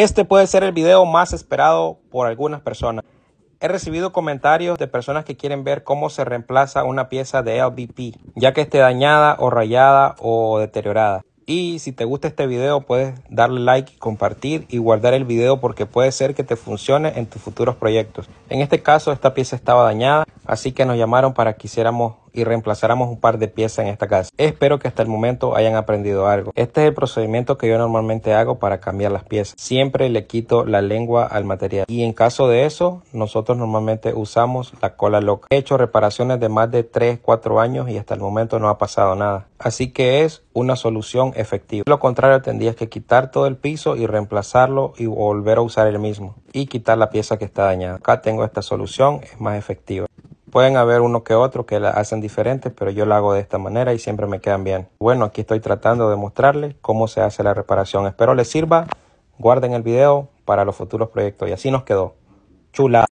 Este puede ser el video más esperado por algunas personas. He recibido comentarios de personas que quieren ver cómo se reemplaza una pieza de LVP, ya que esté dañada o rayada o deteriorada. Y si te gusta este video puedes darle like, compartir y guardar el video porque puede ser que te funcione en tus futuros proyectos. En este caso esta pieza estaba dañada así que nos llamaron para que hiciéramos y reemplazáramos un par de piezas en esta casa. Espero que hasta el momento hayan aprendido algo. Este es el procedimiento que yo normalmente hago para cambiar las piezas. Siempre le quito la lengua al material y en caso de eso nosotros normalmente usamos la cola loca. He hecho reparaciones de más de 3, 4 años y hasta el momento no ha pasado nada. Así que es una solución efectiva. Lo contrario tendrías que quitar todo el piso y reemplazarlo y volver a usar el mismo y quitar la pieza que está dañada. Acá tengo esta solución, es más efectiva. Pueden haber uno que otro que la hacen diferente, pero yo la hago de esta manera y siempre me quedan bien. Bueno, aquí estoy tratando de mostrarles cómo se hace la reparación. Espero les sirva. Guarden el video para los futuros proyectos. Y así nos quedó. Chula.